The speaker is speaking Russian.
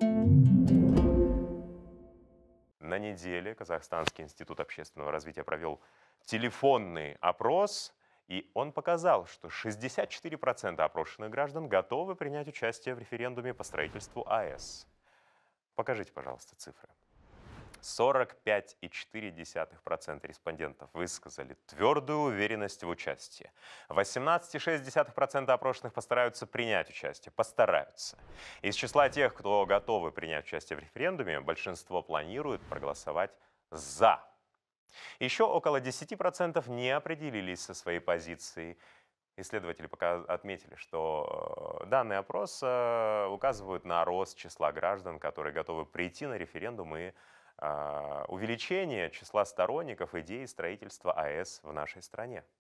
На неделе Казахстанский институт общественного развития провел телефонный опрос, и он показал, что 64% опрошенных граждан готовы принять участие в референдуме по строительству АЭС. Покажите, пожалуйста, цифры. 45,4% респондентов высказали твердую уверенность в участии. 18,6% опрошенных постараются принять участие. Постараются. Из числа тех, кто готовы принять участие в референдуме, большинство планирует проголосовать «за». Еще около 10% не определились со своей позицией. Исследователи пока отметили, что э, данный опрос э, указывают на рост числа граждан, которые готовы прийти на референдум и а, увеличение числа сторонников идеи строительства АЭС в нашей стране.